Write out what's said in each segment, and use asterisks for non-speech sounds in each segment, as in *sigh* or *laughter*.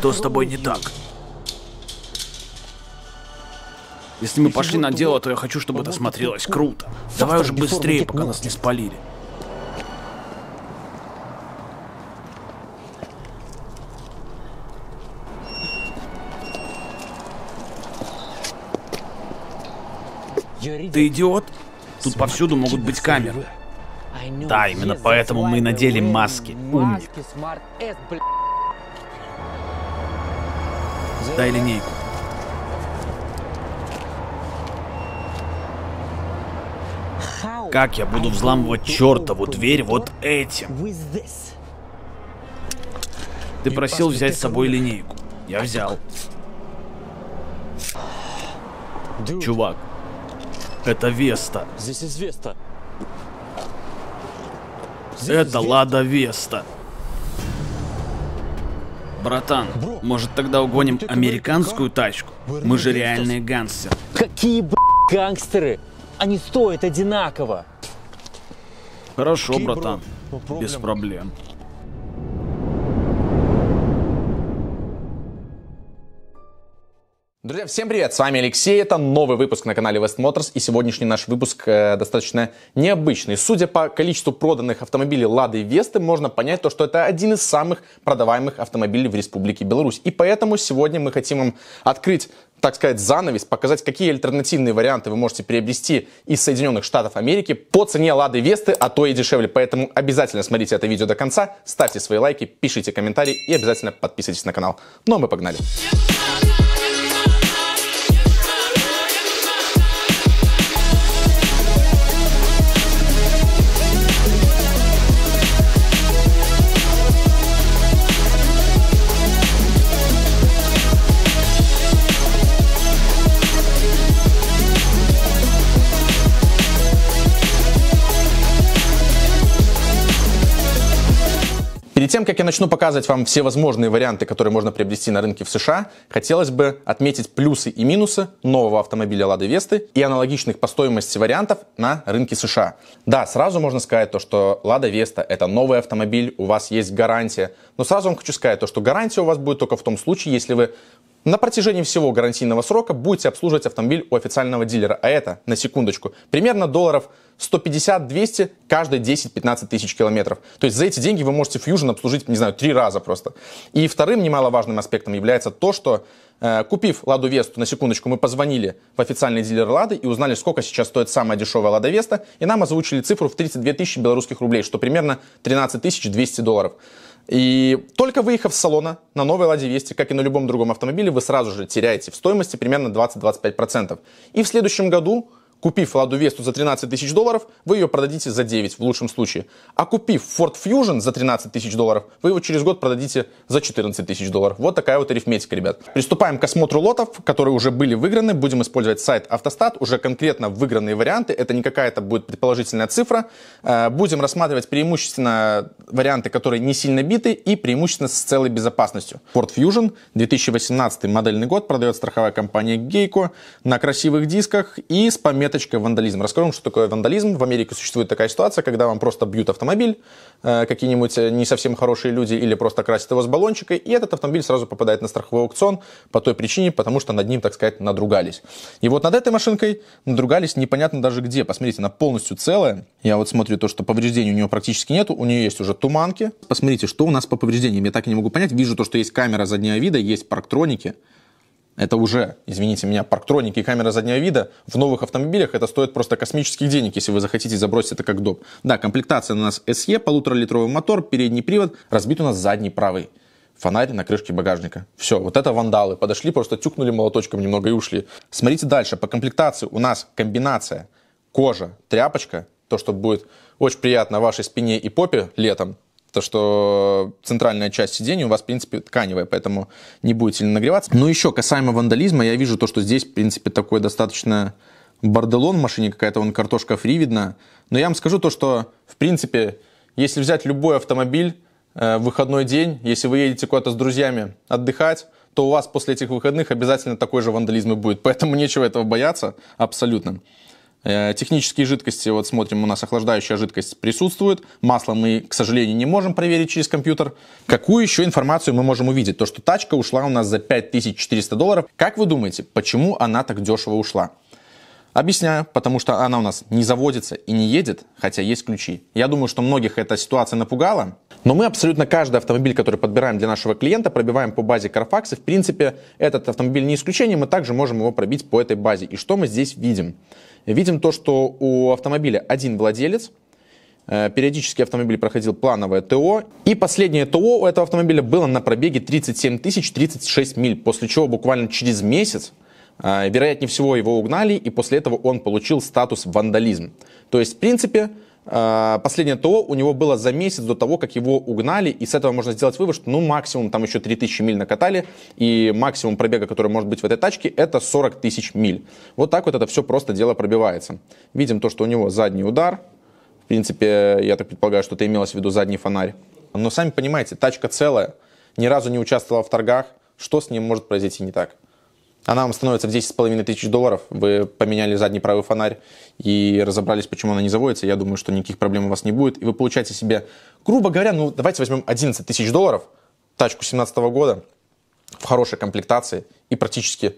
Что с тобой не так? Если мы пошли на дело, то я хочу, чтобы это смотрелось круто. Давай уже быстрее, пока нас не спалили. Ты идиот? Тут повсюду могут быть камеры. Да, именно поэтому мы надели маски. Умник. Дай линейку. Как я буду взламывать чертову дверь вот этим? Ты просил взять с собой линейку. Я взял. Чувак, это Веста. Здесь Веста. Это Лада Веста. Братан, может тогда угоним американскую тачку? Мы же реальные гангстеры. Какие, б***, гангстеры? Они стоят одинаково. Хорошо, братан, без проблем. Друзья, всем привет! С вами Алексей, это новый выпуск на канале West Motors, и сегодняшний наш выпуск э, достаточно необычный. Судя по количеству проданных автомобилей Лады и Весты, можно понять то, что это один из самых продаваемых автомобилей в Республике Беларусь. И поэтому сегодня мы хотим вам открыть так сказать, занавес, показать, какие альтернативные варианты вы можете приобрести из Соединенных Штатов Америки по цене Лады Весты, а то и дешевле. Поэтому обязательно смотрите это видео до конца, ставьте свои лайки, пишите комментарии и обязательно подписывайтесь на канал. Ну а мы погнали! Yeah. Перед тем, как я начну показывать вам все возможные варианты, которые можно приобрести на рынке в США, хотелось бы отметить плюсы и минусы нового автомобиля Лады Весты и аналогичных по стоимости вариантов на рынке США. Да, сразу можно сказать то, что Лада Веста это новый автомобиль, у вас есть гарантия, но сразу вам хочу сказать то, что гарантия у вас будет только в том случае, если вы на протяжении всего гарантийного срока будете обслуживать автомобиль у официального дилера, а это, на секундочку, примерно долларов 150-200 каждые 10-15 тысяч километров. То есть за эти деньги вы можете Fusion обслужить, не знаю, три раза просто. И вторым немаловажным аспектом является то, что э, купив Ладу Весту, на секундочку, мы позвонили в официальный дилер Лады и узнали, сколько сейчас стоит самая дешевая Лада Веста, и нам озвучили цифру в 32 тысячи белорусских рублей, что примерно 13 200 долларов. И только выехав с салона на новой Ладе Вести, как и на любом другом автомобиле, вы сразу же теряете в стоимости примерно 20-25%. И в следующем году Купив Ладу Весту за 13 тысяч долларов, вы ее продадите за 9 в лучшем случае. А купив Ford Fusion за 13 тысяч долларов, вы его через год продадите за 14 тысяч долларов. Вот такая вот арифметика, ребят. Приступаем к осмотру лотов, которые уже были выиграны. Будем использовать сайт Автостат, уже конкретно выигранные варианты. Это не какая-то будет предположительная цифра. Э, будем рассматривать преимущественно варианты, которые не сильно биты и преимущественно с целой безопасностью. Ford Fusion, 2018 модельный год, продает страховая компания Geico на красивых дисках и с пометкой веточка вандализм. Расскажем, что такое вандализм. В Америке существует такая ситуация, когда вам просто бьют автомобиль э, какие-нибудь э, не совсем хорошие люди или просто красят его с баллончика, и этот автомобиль сразу попадает на страховой аукцион по той причине, потому что над ним, так сказать, надругались. И вот над этой машинкой надругались непонятно даже где. Посмотрите, она полностью целая. Я вот смотрю то, что повреждений у нее практически нету, у нее есть уже туманки. Посмотрите, что у нас по повреждениям. Я так и не могу понять. Вижу то, что есть камера заднего вида, есть парктроники. Это уже, извините меня, парктроники и камера заднего вида в новых автомобилях это стоит просто космических денег, если вы захотите забросить это как доп. Да, комплектация у нас SE, полуторалитровый мотор, передний привод, разбит у нас задний правый фонарь на крышке багажника. Все, вот это вандалы. Подошли, просто тюкнули молоточком немного и ушли. Смотрите дальше. По комплектации у нас комбинация кожа, тряпочка, то, что будет очень приятно вашей спине и попе летом, то, что центральная часть сидения у вас, в принципе, тканевая, поэтому не будет сильно нагреваться. Но ну, еще касаемо вандализма, я вижу то, что здесь, в принципе, такой достаточно борделон в машине, какая-то вон картошка фри видна. Но я вам скажу то, что, в принципе, если взять любой автомобиль э, в выходной день, если вы едете куда-то с друзьями отдыхать, то у вас после этих выходных обязательно такой же вандализм и будет. *laughs* Поэтому нечего этого бояться абсолютно. Э, технические жидкости, вот смотрим, у нас охлаждающая жидкость присутствует. Масло мы, к сожалению, не можем проверить через компьютер. Какую еще информацию мы можем увидеть? То, что тачка ушла у нас за 5400 долларов. Как вы думаете, почему она так дешево ушла? Объясняю, потому что она у нас не заводится и не едет, хотя есть ключи. Я думаю, что многих эта ситуация напугала, но мы абсолютно каждый автомобиль, который подбираем для нашего клиента, пробиваем по базе Carfax, и в принципе этот автомобиль не исключение, мы также можем его пробить по этой базе. И что мы здесь видим? Видим то, что у автомобиля один владелец, э, Периодически автомобиль проходил плановое ТО. И последнее ТО у этого автомобиля было на пробеге 37 тысяч 36 миль, после чего буквально через месяц а, вероятнее всего его угнали, и после этого он получил статус вандализм. То есть, в принципе, а, Последнее ТО у него было за месяц до того, как его угнали, и с этого можно сделать вывод, что ну максимум там еще 3000 миль накатали, и максимум пробега, который может быть в этой тачке, это 40 тысяч миль. Вот так вот это все просто дело пробивается. Видим то, что у него задний удар, в принципе, я так предполагаю, что это имелось в виду задний фонарь. Но сами понимаете, тачка целая, ни разу не участвовала в торгах, что с ним может произойти не так? Она вам становится в 10,5 тысяч долларов. Вы поменяли задний правый фонарь и разобрались, почему она не заводится. Я думаю, что никаких проблем у вас не будет. И вы получаете себе, грубо говоря, ну давайте возьмем 11 тысяч долларов, тачку 2017 года, в хорошей комплектации и практически,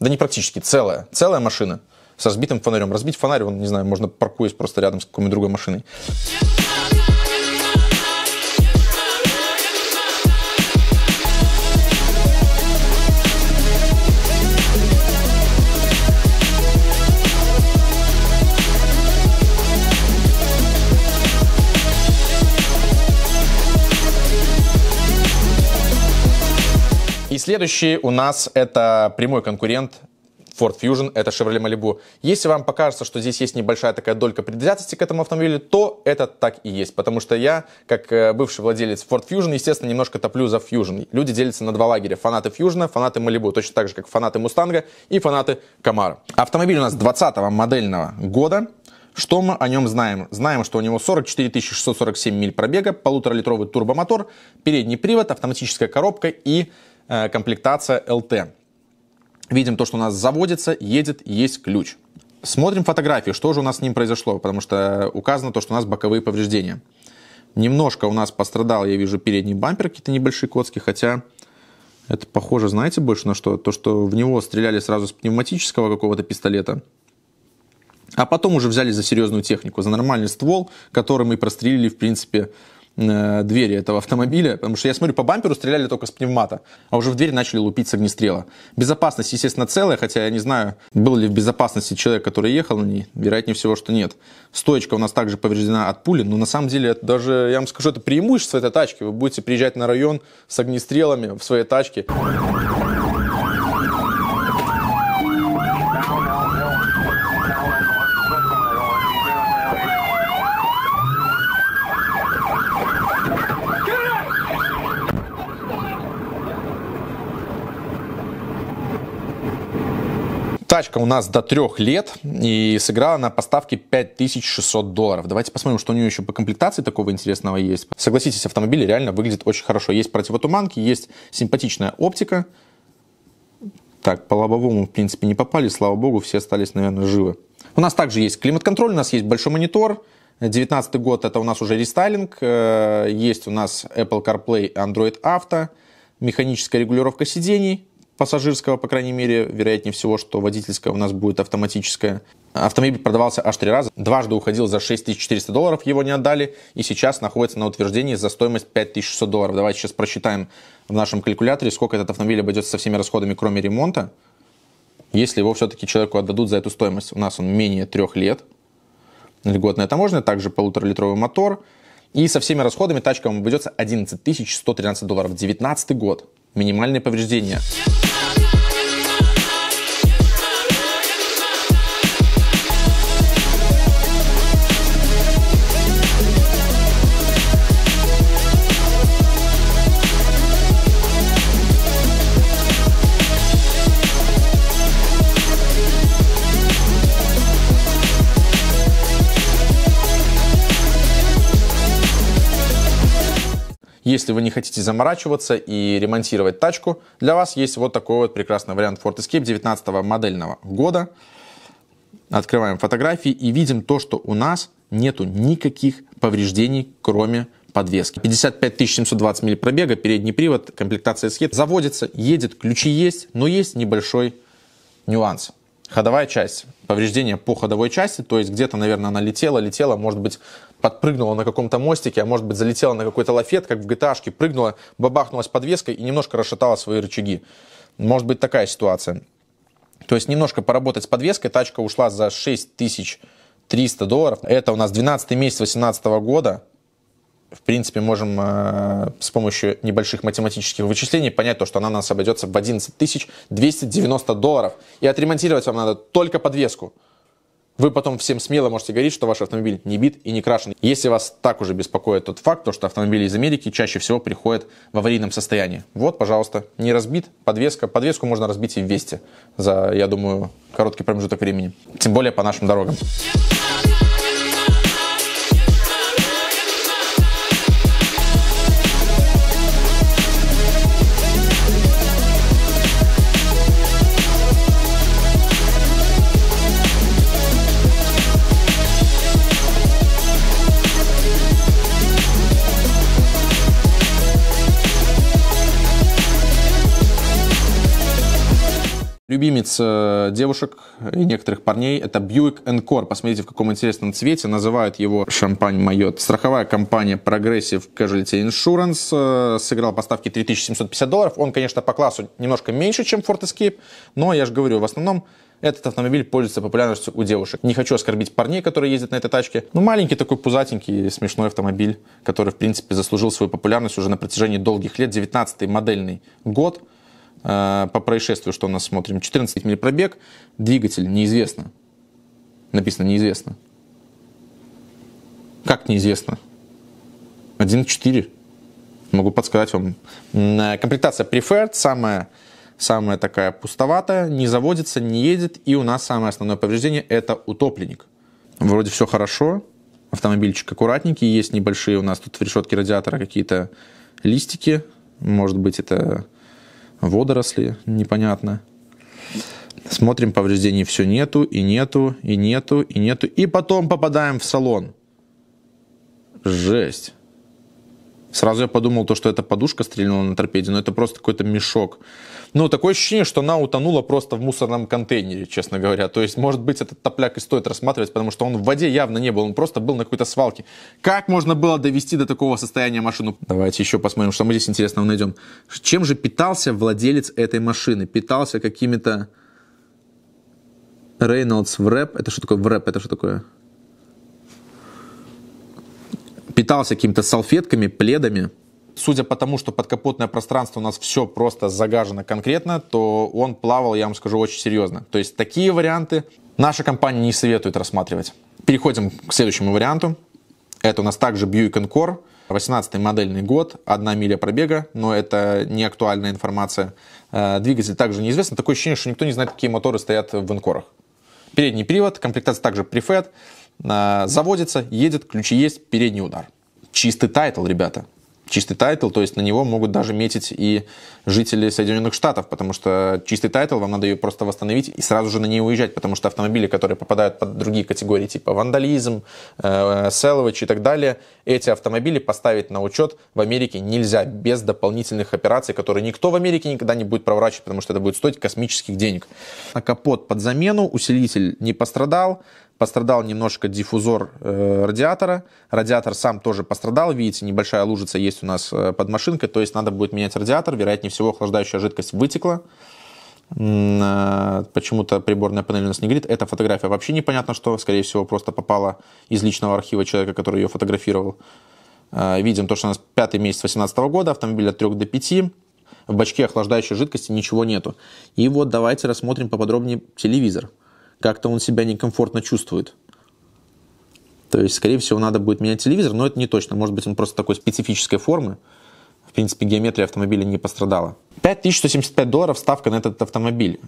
да не практически, целая, целая машина со сбитым фонарем. Разбить фонарь, он, не знаю, можно паркуясь просто рядом с какой-нибудь другой машиной. следующий у нас это прямой конкурент Ford Fusion, это Chevrolet Malibu. Если вам покажется, что здесь есть небольшая такая долька предвзятости к этому автомобилю, то это так и есть. Потому что я, как э, бывший владелец Ford Fusion, естественно, немножко топлю за Fusion. Люди делятся на два лагеря. Фанаты Fusion, фанаты Malibu. Точно так же, как фанаты Мустанга и фанаты Камара. Автомобиль у нас 20-го модельного года. Что мы о нем знаем? Знаем, что у него 44 647 миль пробега, полуторалитровый турбомотор, передний привод, автоматическая коробка и Э, комплектация LT. Видим то, что у нас заводится, едет, есть ключ. Смотрим фотографии, что же у нас с ним произошло, потому что указано то, что у нас боковые повреждения. Немножко у нас пострадал, я вижу, передний бампер, какие-то небольшие коцки, хотя это похоже, знаете, больше на что? То, что в него стреляли сразу с пневматического какого-то пистолета, а потом уже взяли за серьезную технику, за нормальный ствол, который мы прострелили, в принципе, Э, двери этого автомобиля, потому что я смотрю, по бамперу стреляли только с пневмата, а уже в дверь начали лупить с огнестрела. Безопасность, естественно, целая, хотя я не знаю, был ли в безопасности человек, который ехал на ней, вероятнее всего, что нет. Стоечка у нас также повреждена от пули, но на самом деле это даже, я вам скажу, это преимущество этой тачки. Вы будете приезжать на район с огнестрелами в своей тачке. нас до трех лет и сыграла на поставке 5600 долларов. Давайте посмотрим, что у нее еще по комплектации такого интересного есть. Согласитесь, автомобиль реально выглядит очень хорошо. Есть противотуманки, есть симпатичная оптика. Так, по лобовому, в принципе, не попали. Слава богу, все остались, наверное, живы. У нас также есть климат-контроль, у нас есть большой монитор. 19 год это у нас уже рестайлинг. Э, есть у нас Apple CarPlay, Android Auto, механическая регулировка сидений, пассажирского, по крайней мере, вероятнее всего, что водительское у нас будет автоматическое. Автомобиль продавался аж три раза, дважды уходил за 6400 долларов, его не отдали, и сейчас находится на утверждении за стоимость 5600 долларов. Давайте сейчас просчитаем в нашем калькуляторе, сколько этот автомобиль обойдется со всеми расходами, кроме ремонта. Если его все-таки человеку отдадут за эту стоимость, у нас он менее трех лет, льготная таможня, также полуторалитровый мотор, и со всеми расходами тачка вам обойдется 11 113 долларов, 19 год минимальные повреждения. Если вы не хотите заморачиваться и ремонтировать тачку, для вас есть вот такой вот прекрасный вариант Ford Escape 19 модельного года. Открываем фотографии и видим то, что у нас нету никаких повреждений, кроме подвески. 55 720 миль пробега, передний привод, комплектация SE. Заводится, едет, ключи есть, но есть небольшой нюанс. Ходовая часть повреждение по ходовой части, то есть где-то, наверное, она летела, летела, может быть, подпрыгнула на каком-то мостике, а может быть, залетела на какой-то лафет, как в gta прыгнула, бабахнулась подвеской и немножко расшатала свои рычаги. Может быть, такая ситуация. То есть немножко поработать с подвеской, тачка ушла за тысяч 6300 долларов. Это у нас 12 месяц 2018 года, в принципе, можем э, с помощью небольших математических вычислений понять то, что она нас обойдется в 11 290 долларов. И отремонтировать вам надо только подвеску. Вы потом всем смело можете говорить, что ваш автомобиль не бит и не крашен. Если вас так уже беспокоит тот факт, то, что автомобили из Америки чаще всего приходят в аварийном состоянии. Вот, пожалуйста, не разбит подвеска. Подвеску можно разбить и ввести за, я думаю, короткий промежуток времени. Тем более по нашим дорогам. любимец э, девушек и некоторых парней. Это Buick Encore. Посмотрите, в каком интересном цвете. Называют его шампань майот. Страховая компания Progressive Casualty Insurance э, сыграла поставки 3750 долларов. Он, конечно, по классу немножко меньше, чем Ford Escape, но, я же говорю, в основном этот автомобиль пользуется популярностью у девушек. Не хочу оскорбить парней, которые ездят на этой тачке. Но маленький такой пузатенький смешной автомобиль, который, в принципе, заслужил свою популярность уже на протяжении долгих лет. 19-й модельный год. А, по происшествию, что у нас смотрим, 14 миль пробег, двигатель неизвестно. Написано неизвестно. Как неизвестно? 1.4. Могу подсказать вам. Э, комплектация Preferred, самая, самая такая пустоватая, не заводится, не едет. И у нас самое основное повреждение – это утопленник. Вроде все хорошо, автомобильчик аккуратненький, есть небольшие у нас тут в решетке радиатора какие-то листики, может быть, это водоросли, непонятно. Смотрим, повреждений все нету, и нету, и нету, и нету. И потом попадаем в салон. Жесть. Сразу я подумал, то, что это подушка стрельнула на торпеде, но это просто какой-то мешок. Ну, такое ощущение, что она утонула просто в мусорном контейнере, честно говоря. То есть, может быть, этот топляк и стоит рассматривать, потому что он в воде явно не был, он просто был на какой-то свалке. Как можно было довести до такого состояния машину? Давайте еще посмотрим, что мы здесь интересного найдем. Чем же питался владелец этой машины? Питался какими-то... Рейнольдс в рэп. Это что такое в рэп? Это что такое? питался какими-то салфетками, пледами. Судя по тому, что подкапотное пространство у нас все просто загажено конкретно, то он плавал, я вам скажу, очень серьезно. То есть такие варианты наша компания не советует рассматривать. Переходим к следующему варианту. Это у нас также Buick Encore, 18 модельный год, 1 миля пробега, но это не актуальная информация. Э, двигатель также неизвестен. Такое ощущение, что никто не знает, какие моторы стоят в Encore. Передний привод, комплектация также префет, а, заводится, едет, ключи есть, передний удар. Чистый тайтл, ребята. Чистый тайтл, то есть на него могут даже метить и жители Соединенных Штатов, потому что чистый тайтл вам надо ее просто восстановить и сразу же на ней уезжать, потому что автомобили, которые попадают под другие категории, типа вандализм, э, селович и так далее, эти автомобили поставить на учет в Америке нельзя без дополнительных операций, которые никто в Америке никогда не будет проворачивать, потому что это будет стоить космических денег. А капот под замену, усилитель не пострадал, пострадал немножко диффузор э, радиатора. Радиатор сам тоже пострадал. Видите, небольшая лужица есть у нас э, под машинкой. То есть надо будет менять радиатор. Вероятнее всего, охлаждающая жидкость вытекла. Э, почему-то приборная панель у нас не горит. Эта фотография вообще непонятно что. Скорее всего, просто попала из личного архива человека, который ее фотографировал. Видим то, что у нас пятый месяц 2018 года. Автомобиль от 3 до 5. В бачке охлаждающей жидкости ничего нету. И вот давайте рассмотрим поподробнее телевизор как-то он себя некомфортно чувствует. То есть, скорее всего, надо будет менять телевизор, но это не точно. Может быть, он просто такой специфической формы. В принципе, геометрия автомобиля не пострадала. 5175 долларов ставка на этот автомобиль.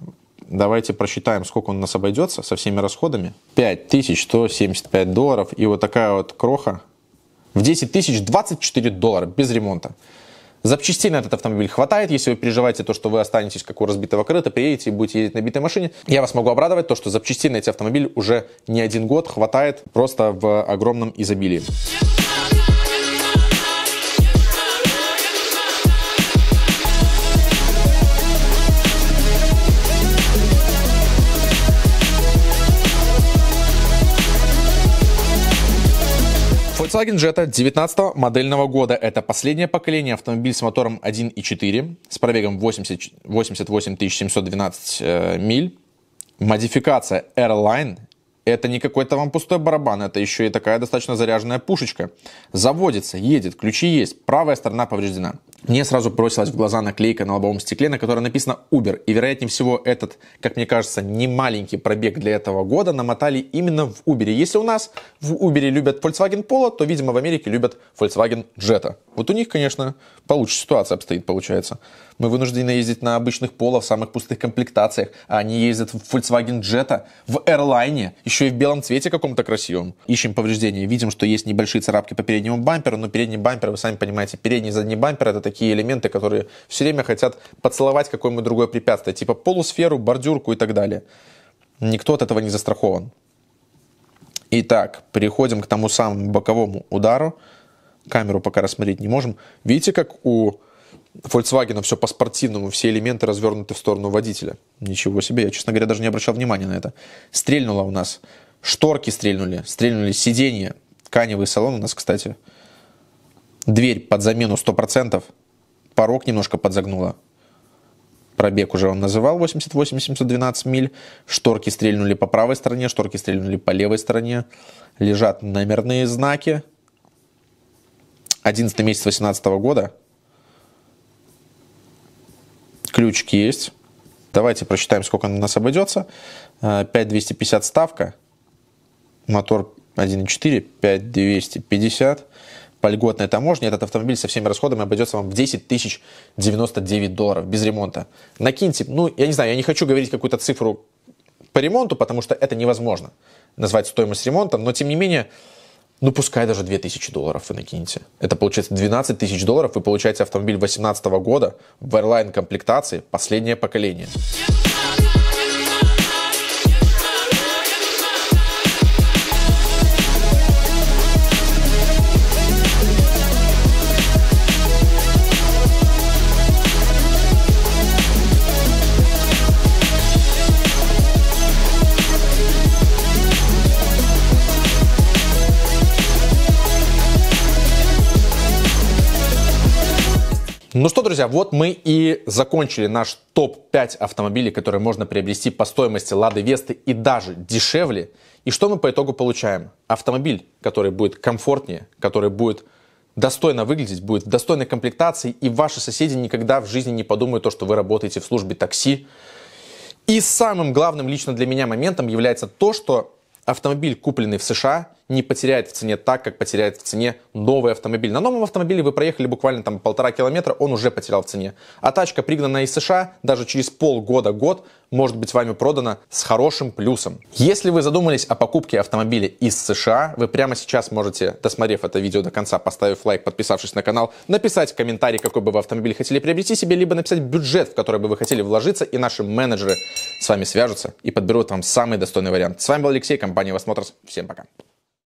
Давайте просчитаем, сколько он нас обойдется со всеми расходами. 5175 долларов и вот такая вот кроха в 10 тысяч 24 доллара без ремонта. Запчастей на этот автомобиль хватает. Если вы переживаете то, что вы останетесь как у разбитого корыта, приедете и будете ездить на битой машине, я вас могу обрадовать, то, что запчастей на эти автомобили уже не один год хватает просто в огромном изобилии. Volkswagen Jetta 19 модельного года – это последнее поколение автомобиль с мотором 1.4 с пробегом 80, 88 712 миль. Модификация Airline это не какой-то вам пустой барабан, это еще и такая достаточно заряженная пушечка. Заводится, едет, ключи есть, правая сторона повреждена. Мне сразу бросилась в глаза наклейка на лобовом стекле, на которой написано Uber. И, вероятнее всего, этот, как мне кажется, не маленький пробег для этого года намотали именно в Uber. Если у нас в Uber любят Volkswagen Polo, то, видимо, в Америке любят Volkswagen Jetta. Вот у них, конечно, получше ситуация обстоит, получается. Мы вынуждены ездить на обычных Polo в самых пустых комплектациях, а они ездят в Volkswagen Jetta в Airline, еще еще и в белом цвете каком-то красивом. Ищем повреждения, видим, что есть небольшие царапки по переднему бамперу, но передний бампер, вы сами понимаете, передний и задний бампер это такие элементы, которые все время хотят поцеловать какое-нибудь другое препятствие, типа полусферу, бордюрку и так далее. Никто от этого не застрахован. Итак, переходим к тому самому боковому удару. Камеру пока рассмотреть не можем. Видите, как у Volkswagen все по-спортивному, все элементы развернуты в сторону водителя. Ничего себе, я, честно говоря, даже не обращал внимания на это. Стрельнуло у нас. Шторки стрельнули, стрельнули сиденья. Тканевый салон у нас, кстати. Дверь под замену 100%. Порог немножко подзагнула. Пробег уже он называл 88-712 миль. Шторки стрельнули по правой стороне, шторки стрельнули по левой стороне. Лежат номерные знаки. 11 месяц 2018 года. Ключик есть. Давайте прочитаем сколько на нас обойдется. 5250 э, ставка. Мотор 1.4, 5250 по льготной таможне этот автомобиль со всеми расходами обойдется вам в 10 тысяч 99 долларов без ремонта. Накиньте, ну, я не знаю, я не хочу говорить какую-то цифру по ремонту, потому что это невозможно назвать стоимость ремонта, но тем не менее ну пускай даже 2000 долларов вы накинете. Это получается 12 тысяч долларов, вы получаете автомобиль 2018 года в Airline комплектации последнее поколение. Ну что, друзья, вот мы и закончили наш топ-5 автомобилей, которые можно приобрести по стоимости Лады Весты и даже дешевле. И что мы по итогу получаем? Автомобиль, который будет комфортнее, который будет достойно выглядеть, будет в достойной комплектации, и ваши соседи никогда в жизни не подумают то, что вы работаете в службе такси. И самым главным лично для меня моментом является то, что автомобиль, купленный в США – не потеряет в цене так, как потеряет в цене новый автомобиль. На новом автомобиле вы проехали буквально там полтора километра, он уже потерял в цене. А тачка, пригнанная из США, даже через полгода-год может быть вами продана с хорошим плюсом. Если вы задумались о покупке автомобиля из США, вы прямо сейчас можете, досмотрев это видео до конца, поставив лайк, подписавшись на канал, написать в комментарии, какой бы вы автомобиль хотели приобрести себе, либо написать бюджет, в который бы вы хотели вложиться, и наши менеджеры с вами свяжутся и подберут вам самый достойный вариант. С вами был Алексей, компания Восмотрс. Всем пока.